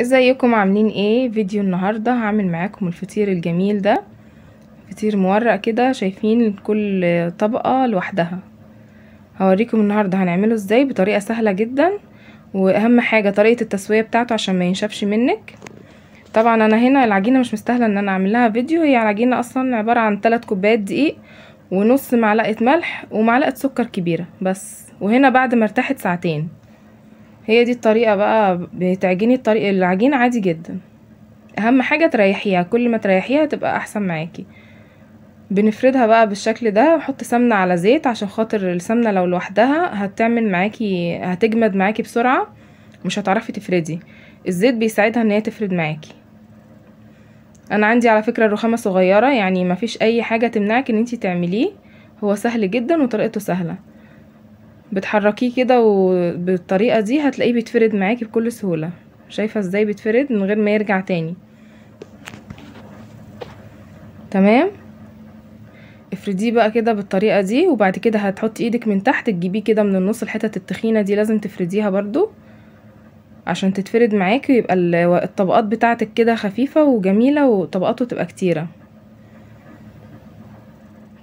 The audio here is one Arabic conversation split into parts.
ازيكم عاملين ايه فيديو النهاردة هعمل معاكم الفطير الجميل ده فطير مورق كده شايفين كل طبقة لوحدها هوريكم النهاردة هنعمله ازاي بطريقة سهلة جدا واهم حاجة طريقة التسوية بتاعته عشان ما ينشفش منك طبعا انا هنا العجينة مش مستاهلة ان انا اعمل لها فيديو هي العجينة اصلا عبارة عن 3 كوبايات دقيق ونص معلقة ملح ومعلقة سكر كبيرة بس وهنا بعد ما ارتاحت ساعتين هي دي الطريقة بقى بتعجني الطريق العجين عادي جدا اهم حاجة تريحيها كل ما تريحيها تبقى احسن معاكي بنفردها بقى بالشكل ده وحط سمنة على زيت عشان خاطر السمنة لو لوحدها هتعمل معاكي هتجمد معاكي بسرعة مش هتعرفي تفردي الزيت بيساعدها ان هي تفرد معاكي انا عندي على فكرة الرخامة صغيرة يعني مفيش اي حاجة تمنعك ان انتي تعمليه هو سهل جدا وطريقته سهلة بتحركيه كده وبالطريقة دي هتلاقيه بيتفرد معاكي بكل سهولة شايفة ازاي بيتفرد من غير ما يرجع تاني تمام افرديه بقى كده بالطريقة دي وبعد كده هتحطي ايدك من تحت تجيبيه كده من النص الحتت التخينة دي لازم تفرديها برضو عشان تتفرد معاكي ويبقى الطبقات بتاعتك كده خفيفة وجميلة وطبقاته تبقى كتيرة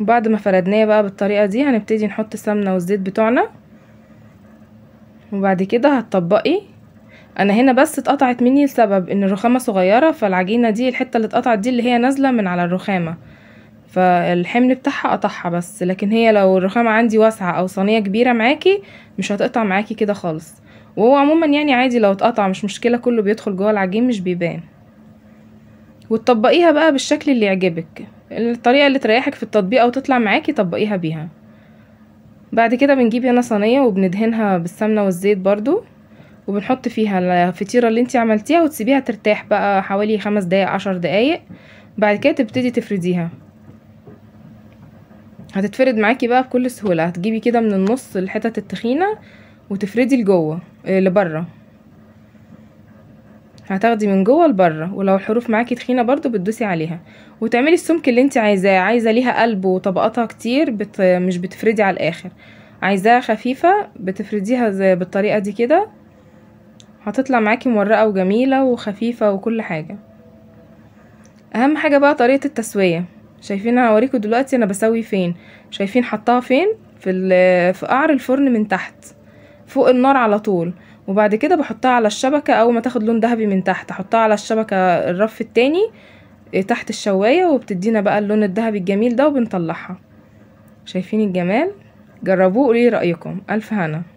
وبعد ما فردناه بقى بالطريقة دي هنبتدي نحط السمنة والزيت بتوعنا وبعد كده هتطبقي انا هنا بس اتقطعت مني لسبب ان الرخامة صغيرة فالعجينة دي الحتة اللي اتقطعت دي اللي هي نازلة من على الرخامة فالحمل بتاعها قطعها بس لكن هي لو الرخامة عندي واسعة او صينية كبيرة معاكي مش هتقطع معاكي كده خالص وهو عموما يعني عادي لو اتقطع مش مشكلة كله بيدخل جوه العجين مش بيبان وتطبقيها بقى بالشكل اللي يعجبك الطريقة اللي تريحك في التطبيق او تطلع معاكي طبقيها بيها بعد كده بنجيب هنا صينية وبندهنها بالسمنة والزيت برضو وبنحط فيها الفطيرة اللي انتي عملتيها وتسيبيها ترتاح بقى حوالي خمس دقايق عشر دقايق بعد كده تبتدي تفرديها هتتفرد معاكي بقى بكل سهولة هتجيبي كده من النص الحتت التخينة وتفردي لجوه لبره هتاخدي من جوه لبره ولو الحروف معاكي تخينه برضو بتدوسي عليها وتعملي السمك اللي انت عايزاه عايزه ليها قلب وطبقاتها كتير بت... مش بتفردي على الاخر عايزاها خفيفه بتفرديها زي بالطريقه دي كده هتطلع معاكي مورقه وجميله وخفيفه وكل حاجه اهم حاجه بقى طريقه التسويه شايفين هوريكم دلوقتي انا بسوي فين شايفين حطاها فين في في قعر الفرن من تحت فوق النار على طول وبعد كده بحطها على الشبكة اول ما تاخد لون ذهبي من تحت احطها على الشبكة الرف التاني آه، تحت الشواية وبتدينا بقى اللون الذهبي الجميل ده وبنطلعها شايفين الجمال جربوه قولي رأيكم ألف هنا